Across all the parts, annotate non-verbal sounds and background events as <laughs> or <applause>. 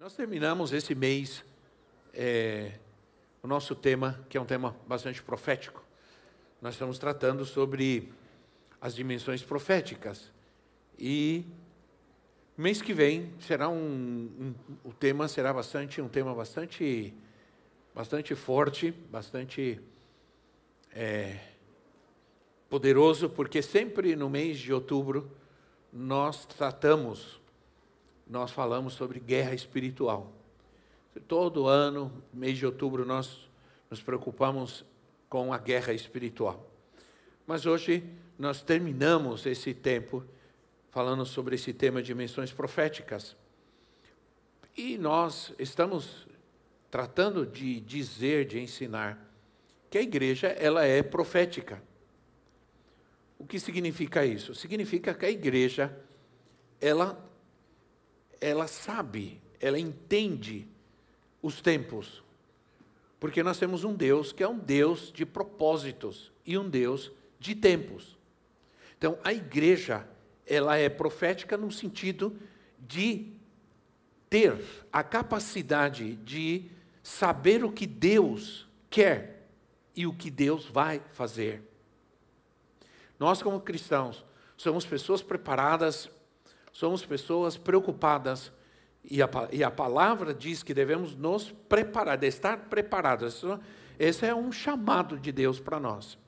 Nós terminamos esse mês é, o nosso tema, que é um tema bastante profético. Nós estamos tratando sobre as dimensões proféticas. E mês que vem será um, um o tema será bastante um tema bastante bastante forte, bastante é, poderoso, porque sempre no mês de outubro nós tratamos nós falamos sobre guerra espiritual. Todo ano, mês de outubro, nós nos preocupamos com a guerra espiritual. Mas hoje nós terminamos esse tempo falando sobre esse tema de menções proféticas. E nós estamos tratando de dizer, de ensinar que a igreja ela é profética. O que significa isso? Significa que a igreja ela ela sabe, ela entende os tempos. Porque nós temos um Deus que é um Deus de propósitos e um Deus de tempos. Então, a igreja, ela é profética no sentido de ter a capacidade de saber o que Deus quer e o que Deus vai fazer. Nós, como cristãos, somos pessoas preparadas Somos pessoas preocupadas e a, e a palavra diz que devemos nos preparar, de estar preparados. Esse é um chamado de Deus para nós.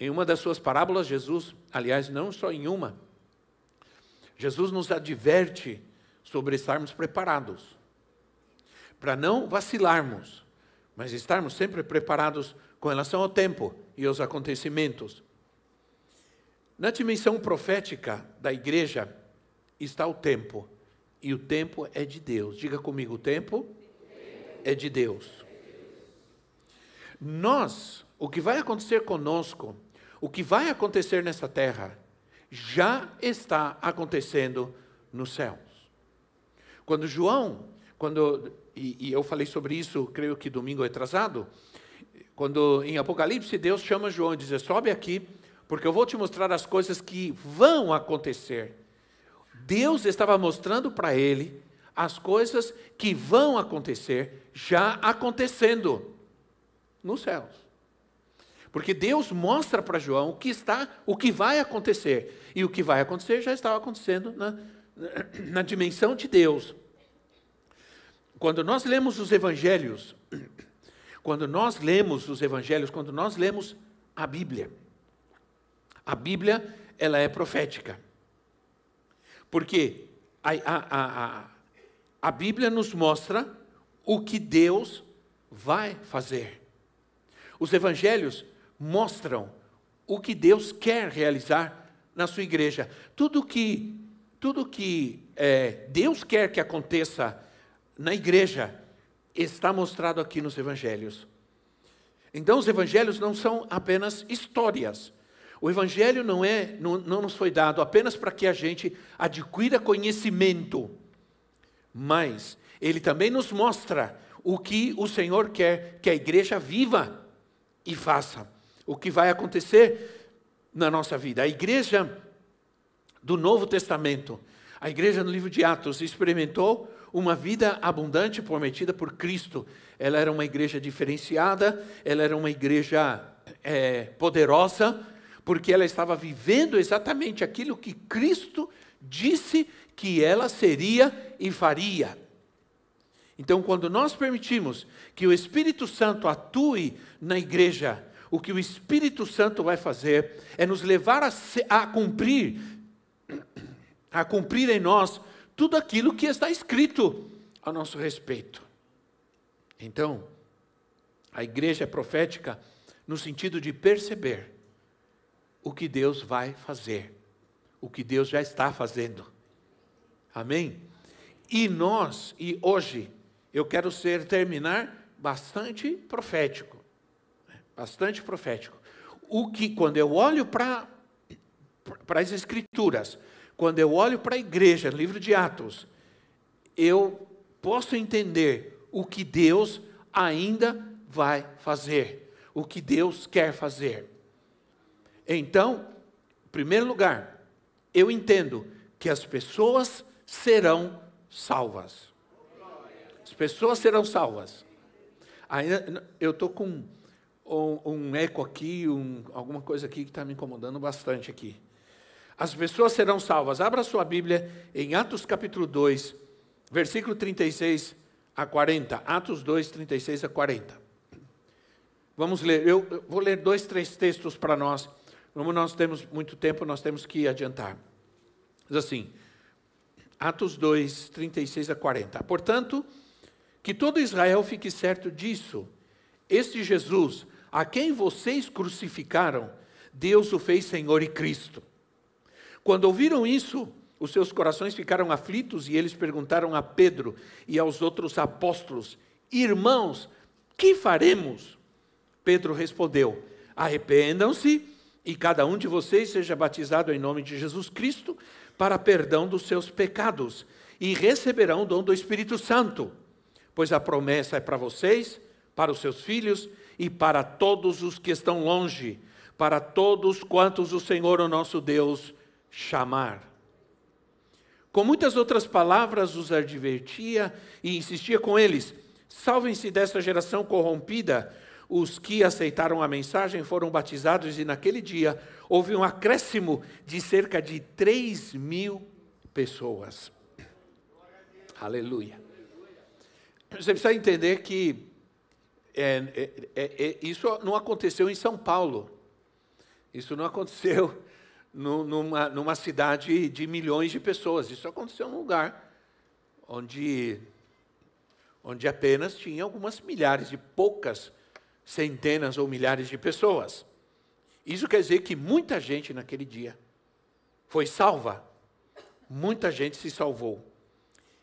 Em uma das suas parábolas, Jesus, aliás, não só em uma, Jesus nos adverte sobre estarmos preparados, para não vacilarmos, mas estarmos sempre preparados com relação ao tempo e aos acontecimentos. Na dimensão profética da igreja, está o tempo. E o tempo é de Deus. Diga comigo: o tempo é de Deus. Nós, o que vai acontecer conosco, o que vai acontecer nessa terra, já está acontecendo nos céus. Quando João, quando e, e, eu falei sobre isso, creio que domingo atrasado, quando em Apocalipse Deus chama João e diz: sobe aqui, porque eu vou te mostrar as coisas que vão acontecer. Deus estava mostrando para ele as coisas que vão acontecer já acontecendo nos céus. Porque Deus mostra para João o que está, o que vai acontecer. E o que vai acontecer já estava acontecendo na, na dimensão de Deus. Quando nós lemos os evangelhos, quando nós lemos os evangelhos, quando nós lemos a Bíblia, a Bíblia, ela é profética. Porque a, a, a, a Bíblia nos mostra o que Deus vai fazer. Os evangelhos mostram o que Deus quer realizar na sua igreja. Tudo que, tudo que é, Deus quer que aconteça na igreja está mostrado aqui nos evangelhos. Então, os evangelhos não são apenas histórias, o Evangelho não, é, não, não nos foi dado apenas para que a gente adquira conhecimento, mas ele também nos mostra o que o Senhor quer que a igreja viva e faça. O que vai acontecer na nossa vida. A igreja do Novo Testamento, a igreja no livro de Atos, experimentou uma vida abundante prometida por Cristo. Ela era uma igreja diferenciada, ela era uma igreja é, poderosa, porque ela estava vivendo exatamente aquilo que Cristo disse que ela seria e faria. Então, quando nós permitimos que o Espírito Santo atue na igreja, o que o Espírito Santo vai fazer é nos levar a, a cumprir, a cumprir em nós tudo aquilo que está escrito a nosso respeito. Então, a igreja é profética no sentido de perceber o que Deus vai fazer, o que Deus já está fazendo. Amém? E nós, e hoje, eu quero ser terminar bastante profético. Né? Bastante profético. O que quando eu olho para para as escrituras, quando eu olho para a igreja, livro de Atos, eu posso entender o que Deus ainda vai fazer, o que Deus quer fazer. Então, em primeiro lugar, eu entendo que as pessoas serão salvas. As pessoas serão salvas. Ainda, eu estou com um, um, eco aqui, um, alguma coisa aqui que está me incomodando bastante aqui. As pessoas serão salvas. Abra sua Bíblia em Atos capítulo 2, versículo 36 a 40. Atos 2, 36 a 40. Vamos ler, eu, eu vou ler dois, três textos para nós como nós temos muito tempo, nós temos que adiantar. Diz assim, Atos 2, 36 a 40. Portanto, que todo Israel fique certo disso. Este Jesus, a quem vocês crucificaram, Deus o fez Senhor e Cristo. Quando ouviram isso, os seus corações ficaram aflitos e eles perguntaram a Pedro e aos outros apóstolos: Irmãos, que faremos? Pedro respondeu: Arrependam-se e cada um de vocês seja batizado em nome de Jesus Cristo para perdão dos seus pecados e receberão o dom do Espírito Santo, pois a promessa é para vocês, para os seus filhos e para todos os que estão longe, para todos quantos o Senhor, o nosso Deus, chamar. Com muitas outras palavras os advertia e insistia com eles: salvem-se desta geração corrompida os que aceitaram a mensagem foram batizados e naquele dia houve um acréscimo de cerca de 3 mil pessoas. Aleluia. Você precisa entender que é, é, é, é, isso não aconteceu em São Paulo. Isso não aconteceu <laughs> numa, numa cidade de milhões de pessoas. Isso aconteceu num lugar onde, onde apenas tinha algumas milhares de poucas pessoas centenas ou milhares de pessoas. Isso quer dizer que muita gente naquele dia foi salva. Muita gente se salvou.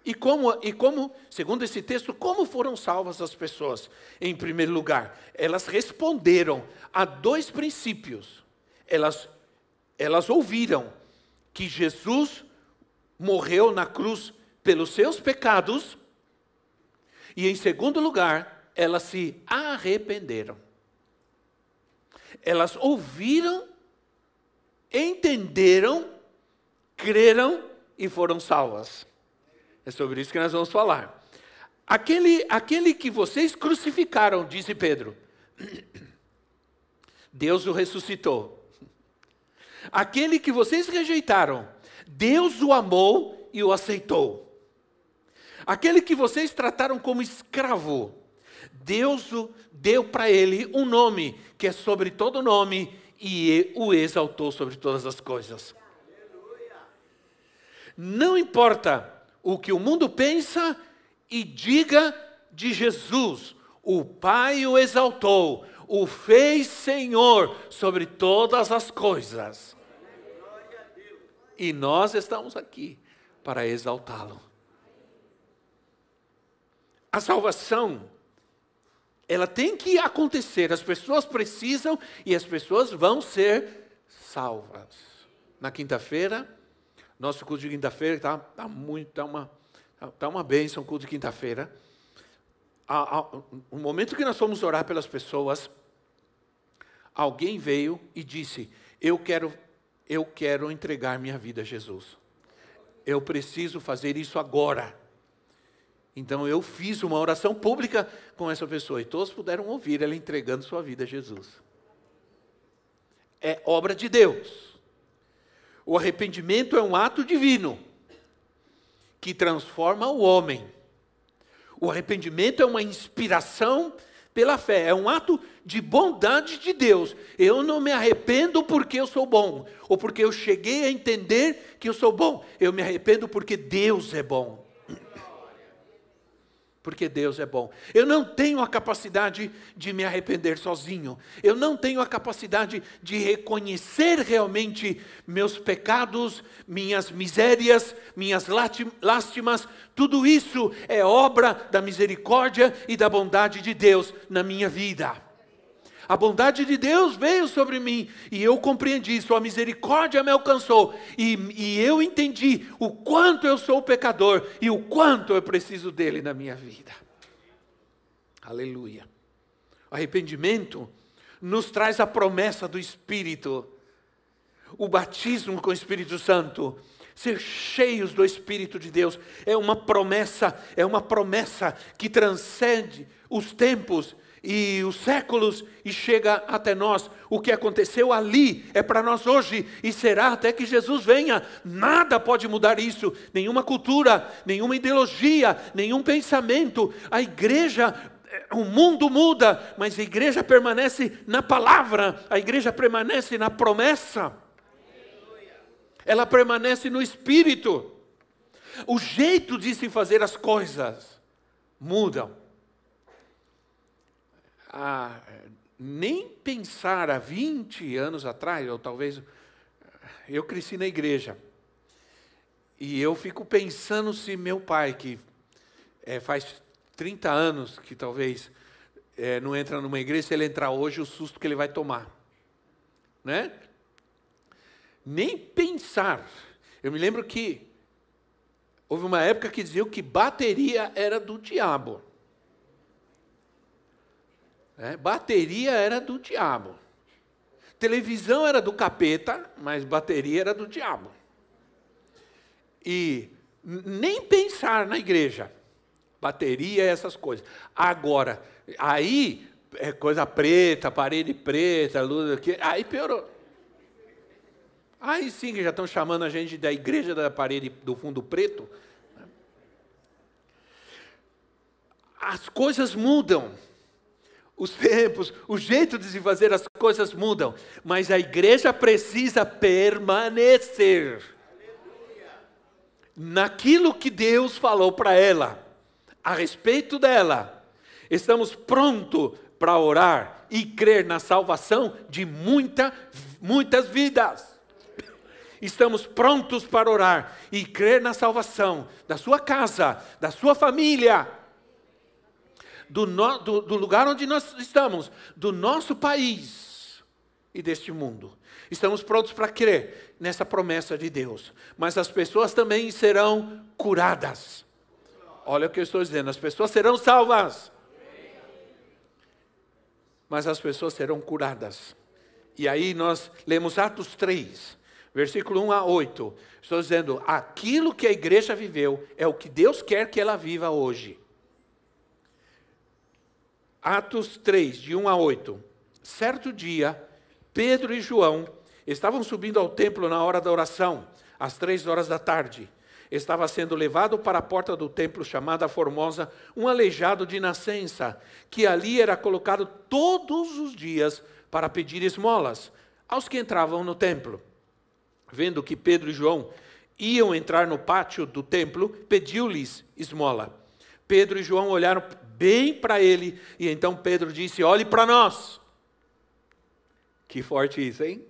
E como, e como, segundo esse texto, como foram salvas as pessoas? Em primeiro lugar, elas responderam a dois princípios. Elas, elas ouviram que Jesus morreu na cruz pelos seus pecados. E em segundo lugar, elas se arrependeram. Elas ouviram, entenderam, creram e foram salvas. É sobre isso que nós vamos falar. Aquele, aquele que vocês crucificaram, disse Pedro, Deus o ressuscitou. Aquele que vocês rejeitaram, Deus o amou e o aceitou. Aquele que vocês trataram como escravo, Deus deu para ele um nome que é sobre todo nome e o exaltou sobre todas as coisas. Não importa o que o mundo pensa e diga de Jesus, o Pai o exaltou, o fez Senhor sobre todas as coisas. E nós estamos aqui para exaltá-lo. A salvação ela tem que acontecer, as pessoas precisam e as pessoas vão ser salvas. Na quinta-feira, nosso culto de quinta-feira está tá muito, está uma, tá, tá uma bênção o culto de quinta-feira. O momento que nós fomos orar pelas pessoas, alguém veio e disse: Eu quero, eu quero entregar minha vida a Jesus. Eu preciso fazer isso agora. Então eu fiz uma oração pública com essa pessoa e todos puderam ouvir ela entregando sua vida a Jesus. É obra de Deus. O arrependimento é um ato divino que transforma o homem. O arrependimento é uma inspiração pela fé, é um ato de bondade de Deus. Eu não me arrependo porque eu sou bom, ou porque eu cheguei a entender que eu sou bom. Eu me arrependo porque Deus é bom porque Deus é bom. Eu não tenho a capacidade de me arrepender sozinho. Eu não tenho a capacidade de reconhecer realmente meus pecados, minhas misérias, minhas lástimas. Tudo isso é obra da misericórdia e da bondade de Deus na minha vida a bondade de Deus veio sobre mim e eu compreendi, Sua misericórdia me alcançou e, e eu entendi o quanto eu sou pecador e o quanto eu preciso dele na minha vida. Aleluia. Arrependimento nos traz a promessa do Espírito, o batismo com o Espírito Santo ser cheios do Espírito de Deus é uma promessa, é uma promessa que transcende os tempos e os séculos e chega até nós. O que aconteceu ali é para nós hoje e será até que Jesus venha. Nada pode mudar isso, nenhuma cultura, nenhuma ideologia, nenhum pensamento. A igreja eh, o mundo muda, mas a igreja permanece na palavra, a igreja permanece na promessa, ela permanece no espírito. O jeito de se fazer as coisas mudam, a nem pensar há 20 anos atrás, ou talvez eu cresci na igreja. E eu fico pensando se meu pai, que é, faz 30 anos que talvez é, não entra numa igreja, se ele entrar hoje, o susto que ele vai tomar. Né? Nem pensar. Eu me lembro que houve uma época que diziam que bateria era do diabo. É, bateria era do diabo. Televisão era do capeta, mas bateria era do diabo. E nem pensar na igreja. Bateria, é essas coisas. Agora, aí, é coisa preta, parede preta, luz aqui, aí piorou. Aí sim que já estão chamando a gente da igreja da parede do fundo preto. Né? As coisas mudam os tempos, o jeito de se fazer as coisas mudam, mas a igreja precisa permanecer naquilo que Deus falou para ela, a respeito dela. Estamos prontos para orar e crer na salvação de muita, muitas vidas. Estamos prontos para orar e crer na salvação da sua casa, da sua família do, no, do, do lugar onde nós estamos, do nosso país e deste mundo. Estamos prontos para crer nessa promessa de Deus, mas as pessoas também serão curadas. Olha o que eu estou dizendo: as pessoas serão salvas, mas as pessoas serão curadas. E aí nós lemos Atos 3, versículo 1 a 8. Estou dizendo: aquilo que a igreja viveu é o que Deus quer que ela viva hoje. Atos 3, de 1 a 8. Certo dia, Pedro e João estavam subindo ao templo na hora da oração, às três horas da tarde. Estava sendo levado para a porta do templo chamada Formosa um aleijado de nascença, que ali era colocado todos os dias para pedir esmolas aos que entravam no templo. Vendo que Pedro e João iam entrar no pátio do templo, pediu-lhes esmola. Pedro e João olharam bem para ele. E então Pedro disse: Olhe para nós. Que forte isso, hein?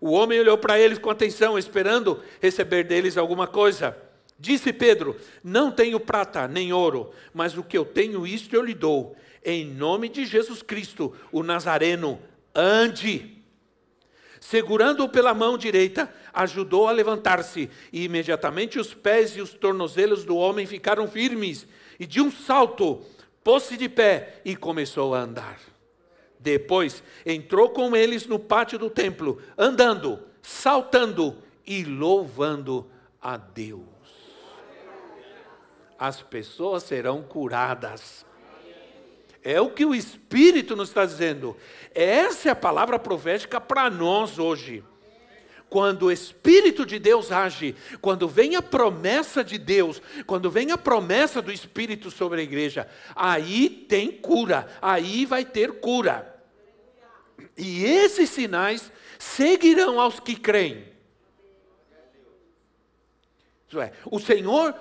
O homem olhou para eles com atenção, esperando receber deles alguma coisa. Disse Pedro: Não tenho prata nem ouro, mas o que eu tenho, isto eu lhe dou. Em nome de Jesus Cristo, o Nazareno, ande segurando-o pela mão direita, ajudou a levantar-se, e imediatamente os pés e os tornozelos do homem ficaram firmes e de um salto pôs-se de pé e começou a andar. Depois entrou com eles no pátio do templo, andando, saltando e louvando a Deus. As pessoas serão curadas. É o que o Espírito nos está dizendo. Essa é a palavra profética para nós hoje quando o Espírito de Deus age, quando vem a promessa de Deus, quando vem a promessa do Espírito sobre a igreja, aí tem cura, aí vai ter cura. E esses sinais seguirão aos que creem. Isso é, o Senhor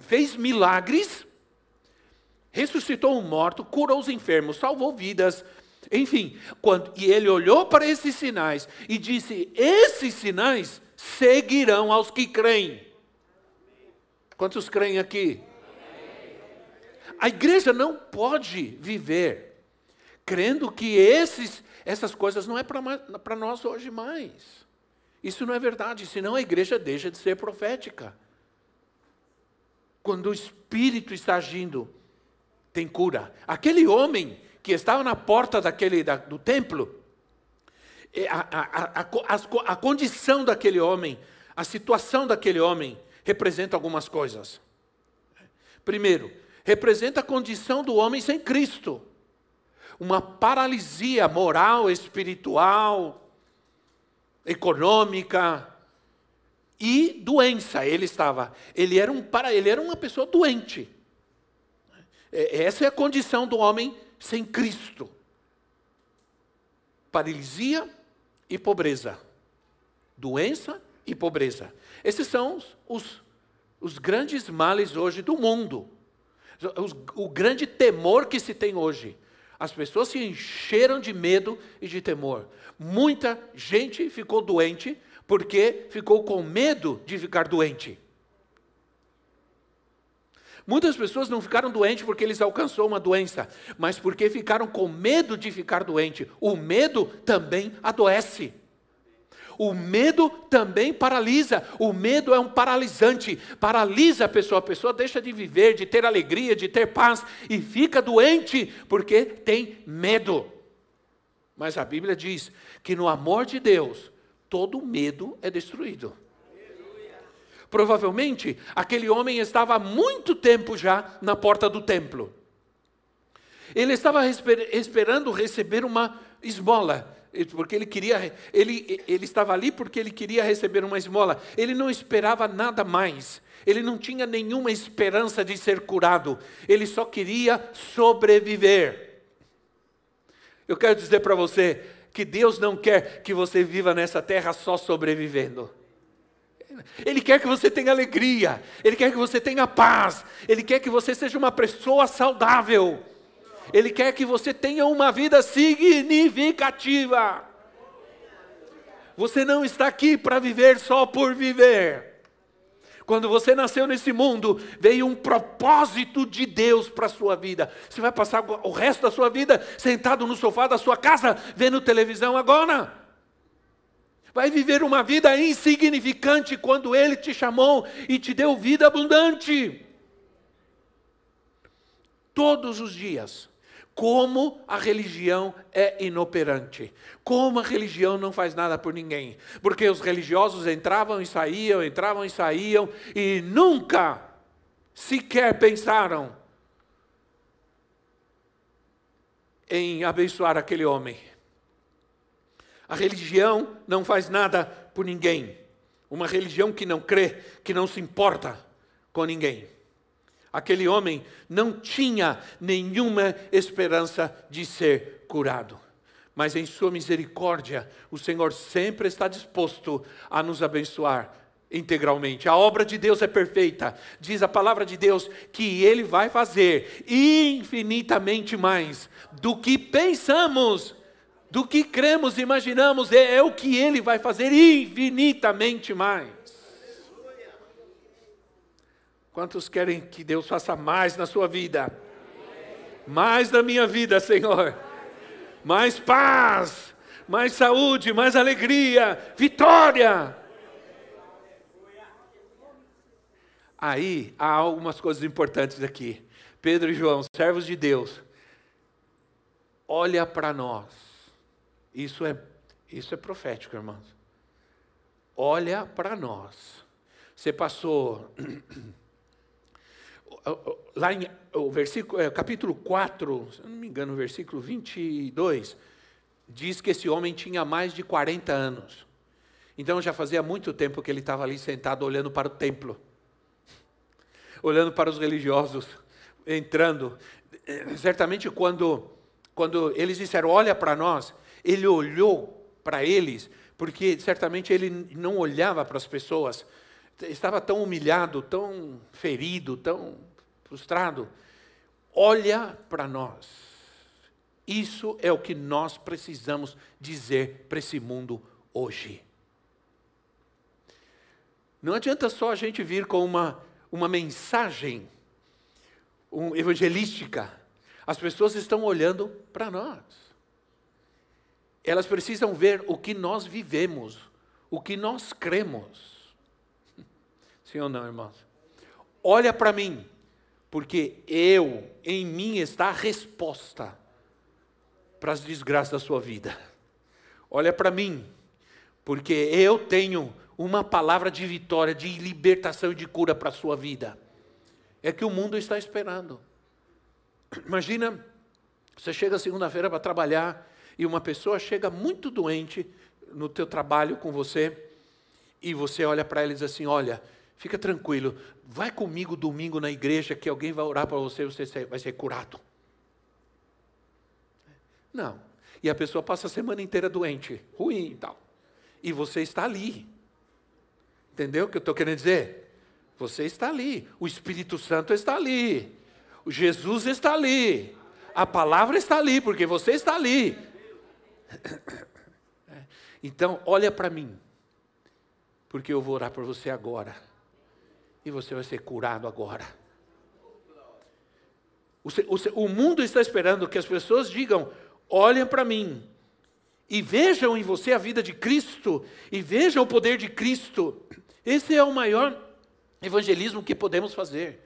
fez milagres, ressuscitou um morto, curou os enfermos, salvou vidas, enfim, quando, e ele olhou para esses sinais e disse: Esses sinais seguirão aos que creem. Quantos creem aqui? A igreja não pode viver crendo que esses, essas coisas não é para nós hoje mais. Isso não é verdade, senão a igreja deixa de ser profética. Quando o Espírito está agindo, tem cura. Aquele homem que estava na porta daquele, da, do templo, a, a, a, a condição daquele homem, a situação daquele homem, representa algumas coisas. Primeiro, representa a condição do homem sem Cristo. Uma paralisia moral, espiritual, econômica e doença. Ele estava, ele era um para, ele era uma pessoa doente. É, essa é a condição do homem sem Cristo. Paralisia e pobreza. Doença e pobreza. Esses são os, os grandes males hoje do mundo. O, o grande temor que se tem hoje. As pessoas se encheram de medo e de temor. Muita gente ficou doente porque ficou com medo de ficar doente. Muitas pessoas não ficaram doentes porque eles alcançou uma doença, mas porque ficaram com medo de ficar doente. O medo também adoece. O medo também paralisa. O medo é um paralisante. Paralisa a pessoa. A pessoa deixa de viver, de ter alegria, de ter paz e fica doente porque tem medo. Mas a Bíblia diz que no amor de Deus, todo medo é destruído. Provavelmente, aquele homem estava há muito tempo já na porta do templo. Ele estava esper esperando receber uma esmola, porque ele queria, ele, ele estava ali porque ele queria receber uma esmola. Ele não esperava nada mais. Ele não tinha nenhuma esperança de ser curado. Ele só queria sobreviver. Eu quero dizer para você que Deus não quer que você viva nessa terra só sobrevivendo. Ele quer que você tenha alegria, Ele quer que você tenha paz, Ele quer que você seja uma pessoa saudável, Ele quer que você tenha uma vida significativa. Você não está aqui para viver só por viver. Quando você nasceu nesse mundo, veio um propósito de Deus para a sua vida. Você vai passar o resto da sua vida sentado no sofá da sua casa, vendo televisão agora. Vai viver uma vida insignificante quando Ele te chamou e te deu vida abundante. Todos os dias. Como a religião é inoperante. Como a religião não faz nada por ninguém. Porque os religiosos entravam e saíam, entravam e saíam, e nunca sequer pensaram em abençoar aquele homem a religião não faz nada por ninguém. Uma religião que não crê, que não se importa com ninguém. Aquele homem não tinha nenhuma esperança de ser curado. Mas em Sua misericórdia, o Senhor sempre está disposto a nos abençoar integralmente. A obra de Deus é perfeita. Diz a palavra de Deus que Ele vai fazer infinitamente mais do que pensamos do que cremos e imaginamos, é, é o que Ele vai fazer infinitamente mais. Quantos querem que Deus faça mais na sua vida? Mais na minha vida, Senhor. Mais paz, mais saúde, mais alegria, vitória. Aí há algumas coisas importantes aqui. Pedro e João, servos de Deus, olha para nós isso é, isso é profético, irmãos. Olha para nós. Você passou. <clears throat> Lá em o versículo, é, capítulo 4, se eu não me engano, versículo 22, diz que esse homem tinha mais de 40 anos. Então já fazia muito tempo que ele estava ali sentado olhando para o templo, olhando para os religiosos entrando. Eh, certamente quando quando eles disseram: "Olha para nós", ele olhou para eles, porque certamente ele não olhava para as pessoas. Estava tão humilhado, tão ferido, tão frustrado. Olha para nós. Isso é o que nós precisamos dizer para esse mundo hoje. Não adianta só a gente vir com uma, uma mensagem um, evangelística. As pessoas estão olhando para nós elas precisam ver o que nós vivemos, o que nós cremos. <laughs> Sim ou não, irmãos? Olha para mim, porque eu, em mim está a resposta para as desgraças da sua vida. <laughs> Olha para mim, porque eu tenho uma palavra de vitória, de libertação e de cura para a sua vida. É que o mundo está esperando. <clears throat> Imagina, você chega segunda-feira para trabalhar e uma pessoa chega muito doente no teu trabalho com você e você olha para ela e diz assim: "Olha, fica tranquilo, vai comigo domingo na igreja que alguém vai orar para você e você vai ser curado". Não. E a pessoa passa a semana inteira doente, ruim e tal. E você está ali. Entendeu o que eu estou querendo dizer? Você está ali, o Espírito Santo está ali, o Jesus está ali, a palavra está ali, porque você está ali. <coughs> É. Então, olha para mim, porque eu vou orar por você agora, e você vai ser curado agora. O, o, o mundo está esperando que as pessoas digam: olhem para mim, e vejam em você a vida de Cristo, e vejam o poder de Cristo. Esse é o maior evangelismo que podemos fazer.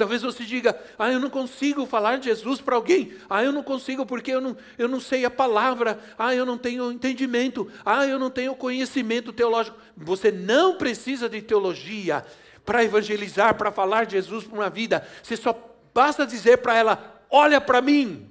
Talvez você diga, ah, eu não consigo falar de Jesus para alguém, ah, eu não consigo porque eu não, eu não sei a palavra, ah, eu não tenho entendimento, ah, eu não tenho conhecimento teológico. Você não precisa de teologia para evangelizar, para falar de Jesus para uma vida, você só basta dizer para ela: olha para mim.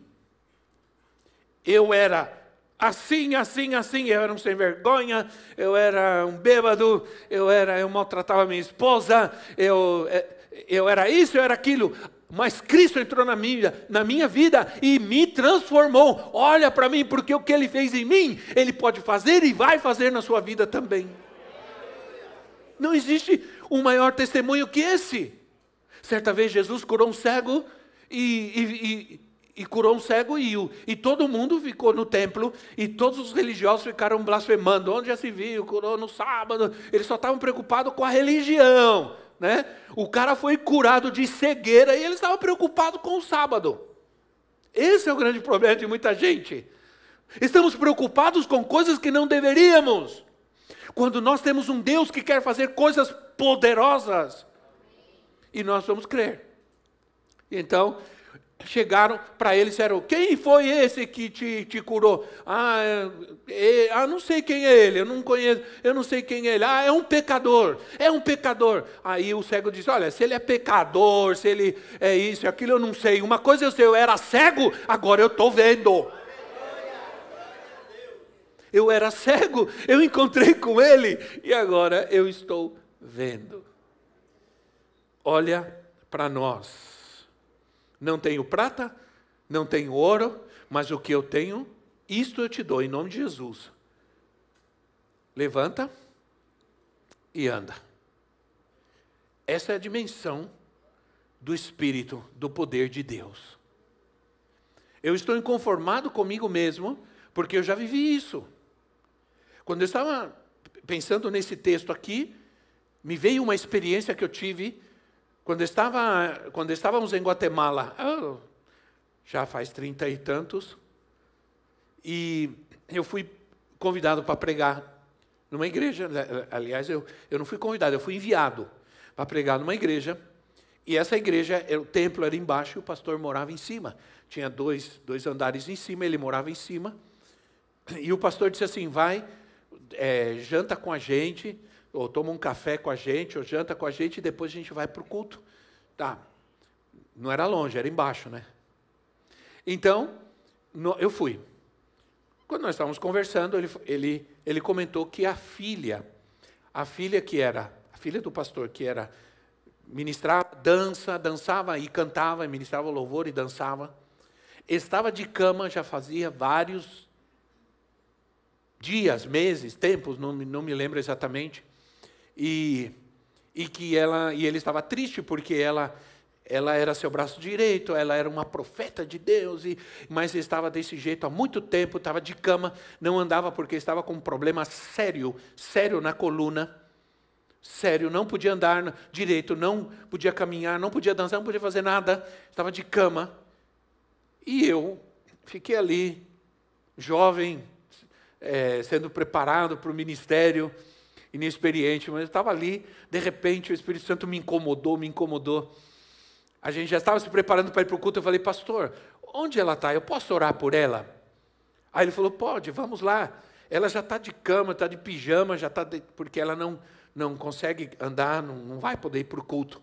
Eu era assim, assim, assim, eu era um sem vergonha, eu era um bêbado, eu era, eu maltratava minha esposa, eu. É, eu era isso, eu era aquilo, mas Cristo entrou na minha, na minha vida e me transformou. Olha para mim, porque o que Ele fez em mim, Ele pode fazer e vai fazer na sua vida também. Não existe um maior testemunho que esse. Certa vez Jesus curou um cego e, e, e, e curou um cego e, e todo mundo ficou no templo e todos os religiosos ficaram blasfemando. Onde já se viu? Curou no sábado. Eles só estavam preocupados com a religião né? O cara foi curado de cegueira e ele estava preocupado com o sábado. Esse é o grande problema de muita gente. Estamos preocupados com coisas que não deveríamos. Quando nós temos um Deus que quer fazer coisas poderosas e nós vamos crer. Então, chegaram para ele e disseram: Quem foi esse que te, te curou? Ah, é, é, ah, não sei quem é ele, eu não conheço, eu não sei quem é ele. Ah, é um pecador, é um pecador. Aí o cego disse: Olha, se ele é pecador, se ele é isso, aquilo, eu não sei. Uma coisa eu sei, eu era cego, agora eu estou vendo. Eu era cego, eu encontrei com ele e agora eu estou vendo. Olha para nós não tenho prata, não tenho ouro, mas o que eu tenho, isto eu te dou, em nome de Jesus. Levanta e anda. Essa é a dimensão do Espírito, do poder de Deus. Eu estou inconformado comigo mesmo, porque eu já vivi isso. Quando eu estava pensando nesse texto aqui, me veio uma experiência que eu tive quando, estava, quando estávamos em Guatemala, oh, já faz trinta e tantos, e eu fui convidado para pregar numa igreja. Aliás, eu, eu não fui convidado, eu fui enviado para pregar numa igreja. E essa igreja, é, o templo era embaixo e o pastor morava em cima. Tinha dois, dois andares em cima, ele morava em cima. E o pastor disse assim: vai, é, janta com a gente, ou toma um café com a gente, ou janta com a gente, e depois a gente vai para o culto. Tá. Não era longe, era embaixo, né? Então, no, eu fui. Quando nós estávamos conversando, ele, ele, ele comentou que a filha, a filha que era, a filha do pastor que era, ministrava, dança, dançava e cantava, e ministrava louvor e dançava, estava de cama já fazia vários dias, meses, tempos, não, não me lembro exatamente e, e que ela e ele estava triste porque ela ela era seu braço direito, ela era uma profeta de Deus, e, mas estava desse jeito há muito tempo, estava de cama, não andava porque estava com um problema sério, sério na coluna, sério, não podia andar direito, não podia caminhar, não podia dançar, não podia fazer nada, estava de cama. E eu fiquei ali, jovem, é, sendo preparado para o ministério, inexperiente, mas eu estava ali, de repente o Espírito Santo me incomodou, me incomodou. A gente já estava se preparando para ir para o culto, eu falei, pastor, onde ela está? Eu posso orar por ela? Aí ele falou, pode, vamos lá. Ela já está de cama, está de pijama, já está de... porque ela não, não consegue andar, não, não vai poder ir para o culto.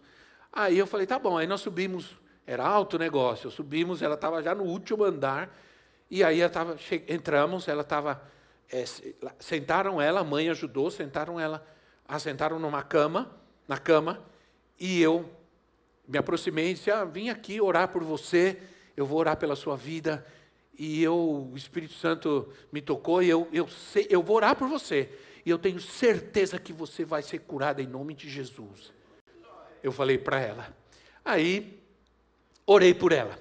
Aí eu falei, tá bom, aí nós subimos, era alto o negócio, subimos, ela estava já no último andar, e aí ela tava, che... entramos, ela estava é, sentaram ela, a mãe ajudou, sentaram ela, assentaram numa cama, na cama, e eu me aproximei e disse: ah, vim aqui orar por você, eu vou orar pela sua vida. E eu, o Espírito Santo me tocou e eu, eu, sei, eu vou orar por você. E eu tenho certeza que você vai ser curada em nome de Jesus. Eu falei para ela. Aí, orei por ela.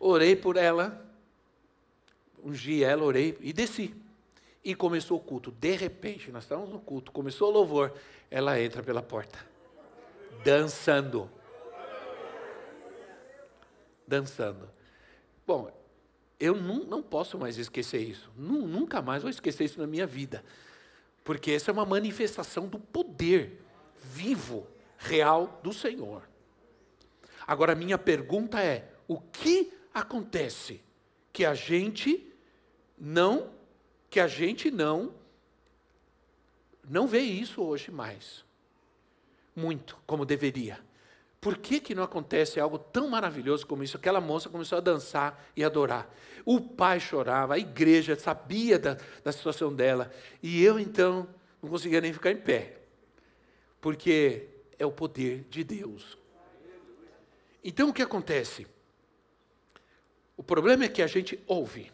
Orei por ela, ungi ela, orei e desci e começou o culto. De repente, nós estávamos no culto, começou o louvor, ela entra pela porta, dançando. Dançando. Bom, eu não, não posso mais esquecer isso. Nunca mais vou esquecer isso na minha vida. Porque essa é uma manifestação do poder vivo, real do Senhor. Agora, minha pergunta é: o que acontece que a gente não que a gente não não vê isso hoje mais. Muito, como deveria. Por que, que não acontece algo tão maravilhoso como isso? Aquela moça começou a dançar e adorar. O pai chorava, a igreja sabia da, da situação dela. E eu, então, não conseguia nem ficar em pé. Porque é o poder de Deus. Então, o que acontece? O problema é que a gente ouve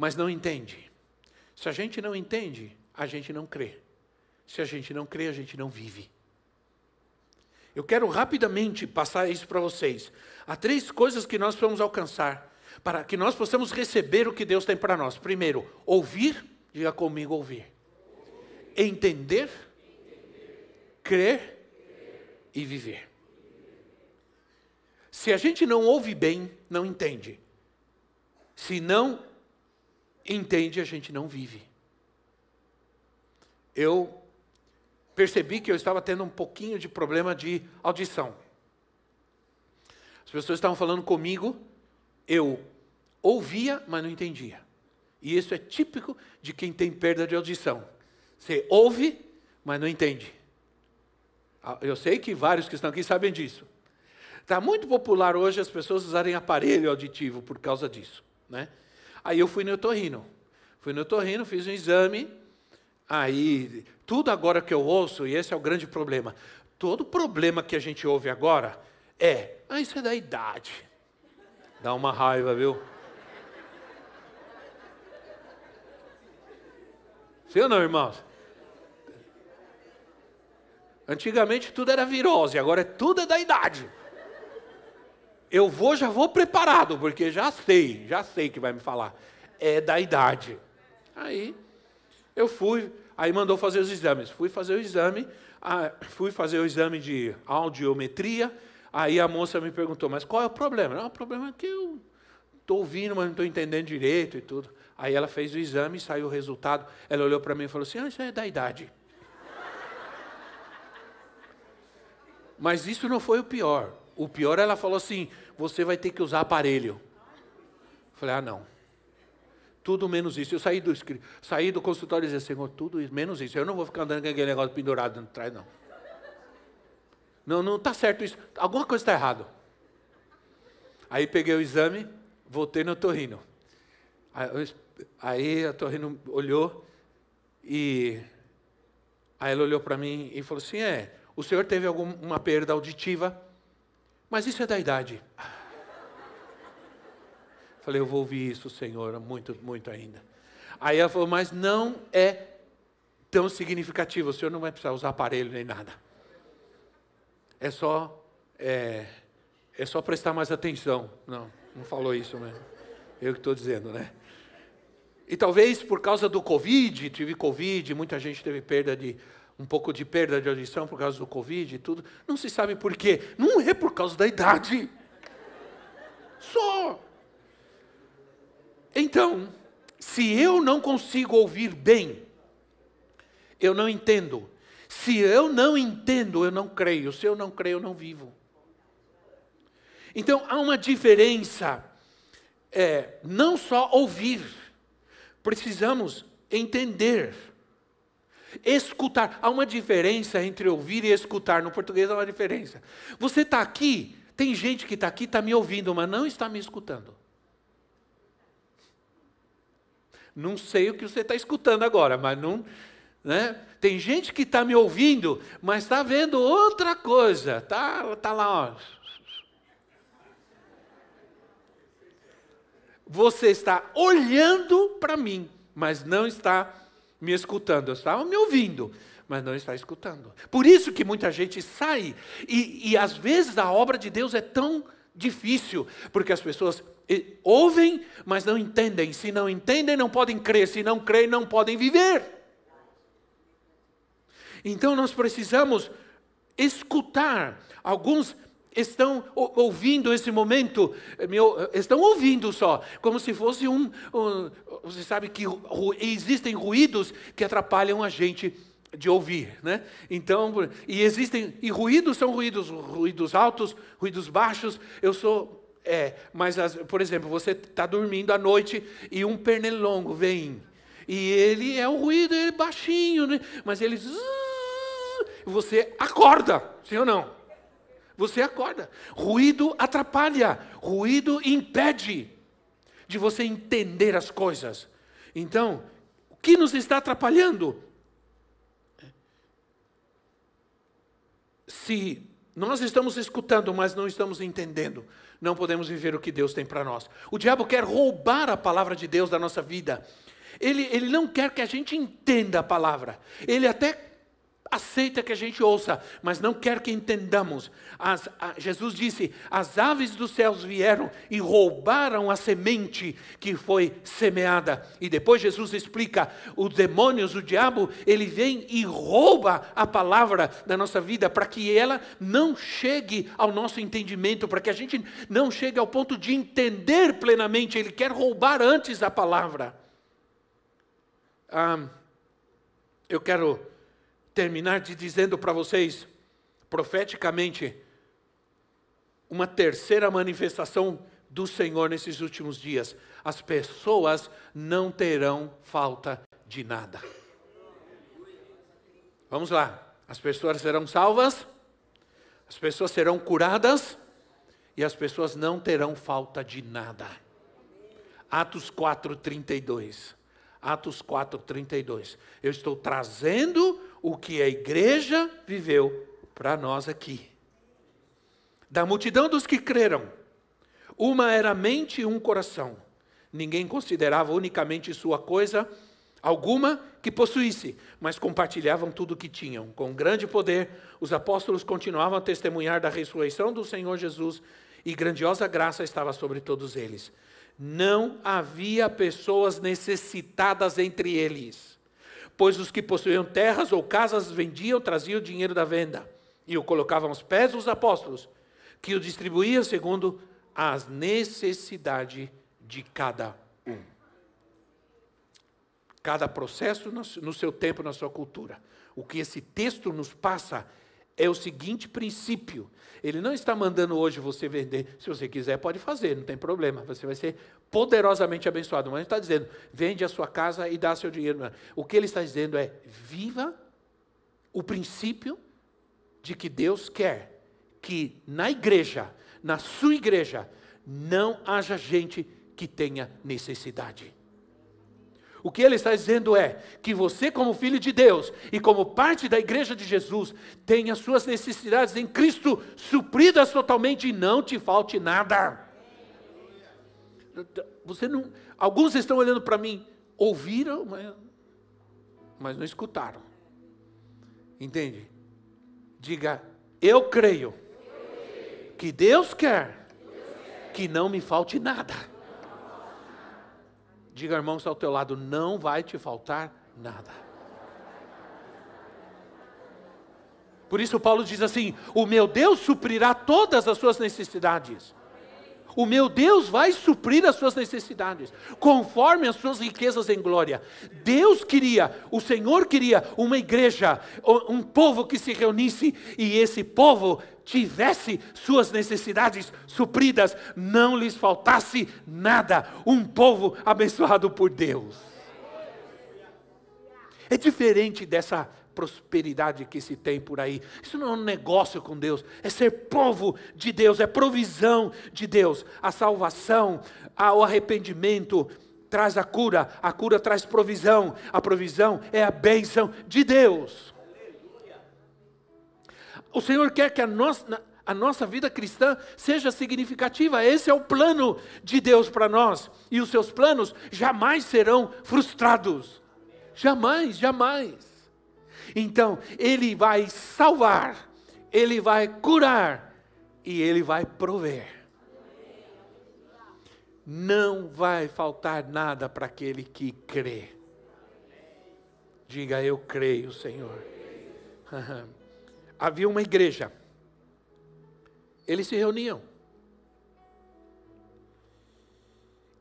mas não entende. Se a gente não entende, a gente não crê. Se a gente não crê, a gente não vive. Eu quero rapidamente passar isso para vocês. Há três coisas que nós vamos alcançar para que nós possamos receber o que Deus tem para nós. Primeiro, ouvir, diga comigo ouvir. Entender, crer e viver. Se a gente não ouve bem, não entende. Se não entende, a gente não vive. Eu percebi que eu estava tendo um pouquinho de problema de audição. As pessoas estavam falando comigo, eu ouvia, mas não entendia. E isso é típico de quem tem perda de audição. Você ouve, mas não entende. Ah, eu sei que vários que estão aqui sabem disso. Está muito popular hoje as pessoas usarem aparelho auditivo por causa disso. Né? Aí eu fui no otorrino. Fui no otorrino, fiz um exame. Aí, tudo agora que eu ouço, e esse é o grande problema, todo problema que a gente ouve agora é, ah, isso é da idade. Dá uma raiva, viu? Sim ou não, irmãos? Antigamente tudo era virose, agora é tudo é da idade. Eu vou, já vou preparado, porque já sei, já sei que vai me falar. É da idade. Aí eu fui, aí mandou fazer os exames. Fui fazer o exame, fui fazer o exame de audiometria. Aí a moça me perguntou, mas qual é o problema? Não, ah, o problema é que eu estou ouvindo, mas não estou entendendo direito e tudo. Aí ela fez o exame, saiu o resultado. Ela olhou para mim e falou assim: ah, Isso é da idade. Mas isso não foi o pior. O pior, ela falou assim: você vai ter que usar aparelho. Falei, ah, não. Tudo menos isso. Eu saí do, saí do consultório e disse, Senhor, tudo isso, menos isso. Eu não vou ficar andando com aquele negócio pendurado atrás, não. Não, não está certo isso. Alguma coisa está errada. Aí peguei o exame, voltei no torrino. Aí, aí a torrino olhou e aí ela olhou para mim e falou assim: é, o senhor teve alguma perda auditiva? Mas isso é da idade. <laughs> Falei, eu vou ouvir isso, Senhor, muito, muito ainda. Aí ela falou, mas não é tão significativo, o senhor não vai precisar usar aparelho nem nada. É só, é, é só prestar mais atenção. Não, não falou isso né? Eu que estou dizendo, né? E talvez por causa do Covid, tive Covid, muita gente teve perda de um pouco de perda de audição por causa do Covid e tudo. Não se sabe por quê. Não é por causa da idade. Só. Então, se eu não consigo ouvir bem, eu não entendo. Se eu não entendo, eu não creio. Se eu não creio, eu não vivo. Então há uma diferença, é, não só ouvir, precisamos entender Escutar. Há uma diferença entre ouvir e escutar. No português há uma diferença. Você está aqui, tem gente que está aqui, está me ouvindo, mas não está me escutando. Não sei o que você está escutando agora, mas não. Né? Tem gente que está me ouvindo, mas está vendo outra coisa. Está tá lá, ó. Você está olhando para mim, mas não está me escutando, estava me ouvindo, mas não está escutando. Por isso que muita gente sai, e, e às vezes a obra de Deus é tão difícil, porque as pessoas eh, ouvem, mas não entendem. Se não entendem, não podem crer. Se não creem, não podem viver. Então nós precisamos escutar alguns estão ouvindo esse momento, eh, eh, estão ouvindo só, como se fosse um, um Você sabe que existem ruídos que atrapalham a gente de ouvir, né? Então, e existem, e ruídos são ruídos, ruídos altos, ruídos baixos. Eu sou, é, mas, as, por exemplo, você está dormindo à noite e um pernilongo vem. E ele é um ruído ele é baixinho, né? mas ele. Zzz, você acorda, sim ou não? Você acorda. Ruído atrapalha, ruído impede de você entender as coisas. Então, o que nos está atrapalhando? Se nós estamos escutando, mas não estamos entendendo, não podemos viver o que Deus tem para nós. O diabo quer roubar a palavra de Deus da nossa vida. Ele, ele não quer que a gente entenda a palavra. Ele até aceita que a gente ouça, mas não quer que entendamos. As, a, Jesus disse: As aves dos céus vieram e roubaram a semente que foi semeada. E depois Jesus explica: os demônios, o diabo, ele vem e rouba a palavra da nossa vida para que ela não chegue ao nosso entendimento, para que a gente não chegue ao ponto de entender plenamente. Ele quer roubar antes a palavra. Ah, eu quero terminar de dizendo para vocês, profeticamente, uma terceira manifestação do Senhor nesses últimos dias. As pessoas não terão falta de nada. Vamos lá. As pessoas serão salvas, as pessoas serão curadas e as pessoas não terão falta de nada. Atos 32. Atos 32. Eu estou trazendo o que a igreja viveu para nós aqui. Da multidão dos que creram, uma era mente e um coração. Ninguém considerava unicamente sua coisa alguma que possuísse, mas compartilhavam tudo o que tinham. Com grande poder, os apóstolos continuavam a testemunhar da ressurreição do Senhor Jesus e grandiosa graça estava sobre todos eles. Não havia pessoas necessitadas entre eles pois os que possuíam terras ou casas vendiam, traziam o dinheiro da venda e o colocavam aos pés dos apóstolos, que o distribuíam segundo as necessidades de cada um. Cada processo no seu tempo, na sua cultura. O que esse texto nos passa é o seguinte princípio. Ele não está mandando hoje você vender. Se você quiser, pode fazer, não tem problema. Você vai ser poderosamente abençoado. Mas ele está dizendo: vende a sua casa e dá seu dinheiro. O que ele está dizendo é: viva o princípio de que Deus quer que na igreja, na sua igreja, não haja gente que tenha necessidade. O que ele está dizendo é que você, como filho de Deus e como parte da igreja de Jesus, tenha suas necessidades em Cristo supridas totalmente e não te falte nada. Você não, alguns estão olhando para mim, ouviram, mas, mas não escutaram. Entende? Diga, eu creio que Deus quer que não me falte nada. Diga, irmão, está ao teu lado, não vai te faltar nada. Por isso Paulo diz assim: "O meu Deus suprirá todas as suas necessidades". O meu Deus vai suprir as suas necessidades, conforme as suas riquezas em glória. Deus queria, o Senhor queria uma igreja, um povo que se reunisse e esse povo tivesse suas necessidades supridas, não lhes faltasse nada. Um povo abençoado por Deus. É diferente dessa prosperidade que se tem por aí. Isso não é um negócio com Deus, é ser povo de Deus, é provisão de Deus. A salvação, o arrependimento traz a cura, a cura traz provisão, a provisão é a bênção de Deus. O Senhor quer que a nossa, a nossa vida cristã seja significativa. Esse é o plano de Deus para nós. E os seus planos jamais serão frustrados. Jamais, jamais. Então, Ele vai salvar, Ele vai curar e Ele vai prover. Não vai faltar nada para aquele que crê. Diga, eu creio, Senhor. <laughs> Havia uma igreja. Eles se reuniam.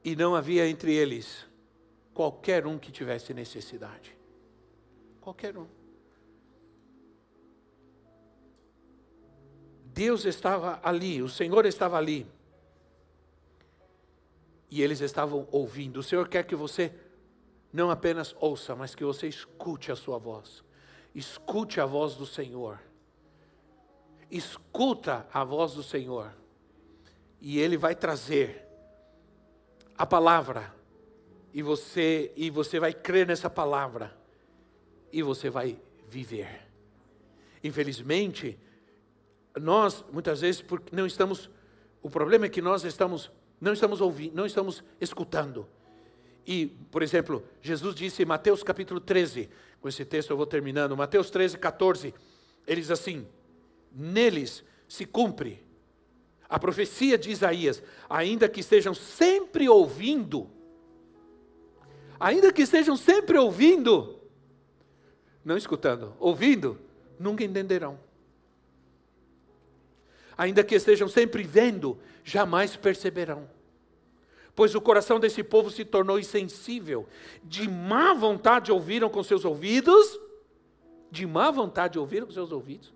E não havia entre eles qualquer um que tivesse necessidade. Qualquer um. Deus estava ali, o Senhor estava ali. E eles estavam ouvindo. O Senhor quer que você não apenas ouça, mas que você escute a sua voz. Escute a voz do Senhor. Escuta a voz do Senhor. E ele vai trazer a palavra e você e você vai crer nessa palavra e você vai viver. Infelizmente, nós muitas vezes porque não estamos o problema é que nós estamos não estamos ouvindo, não estamos escutando. E, por exemplo, Jesus disse em Mateus capítulo 13, com esse texto eu vou terminando, Mateus 13, 14, ele diz assim: Neles se cumpre a profecia de Isaías, ainda que estejam sempre ouvindo, ainda que estejam sempre ouvindo, não escutando, ouvindo, nunca entenderão ainda que estejam sempre vendo, jamais perceberão. Pois o coração desse povo se tornou insensível, de má vontade ouviram com seus ouvidos, de má vontade ouviram com seus ouvidos,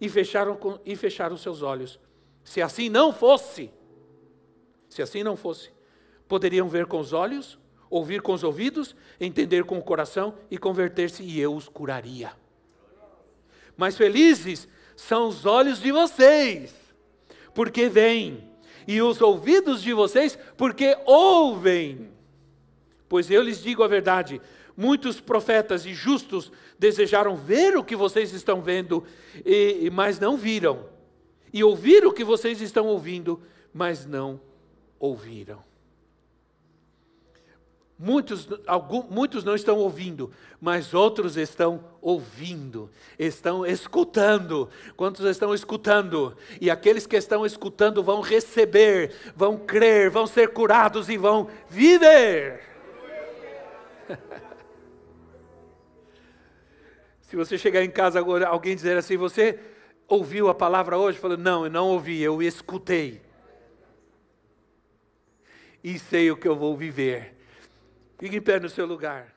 e fecharam, com, e fecharam seus olhos. Se assim não fosse, se assim não fosse, poderiam ver com os olhos, ouvir com os ouvidos, entender com o coração e converter-se, e eu os curaria. Mas felizes são os olhos de vocês, porque veem, e os ouvidos de vocês, porque ouvem. Pois eu lhes digo a verdade: muitos profetas e justos desejaram ver o que vocês estão vendo, e, mas não viram, e ouvir o que vocês estão ouvindo, mas não ouviram. Muitos, alguns, muitos não estão ouvindo, mas outros estão ouvindo, estão escutando. Quantos estão escutando? E aqueles que estão escutando vão receber, vão crer, vão ser curados e vão viver. <laughs> Se você chegar em casa agora, alguém dizer assim: Você ouviu a palavra hoje? Falou: Não, eu não ouvi, eu escutei. E sei o que eu vou viver Fique em pé no seu lugar.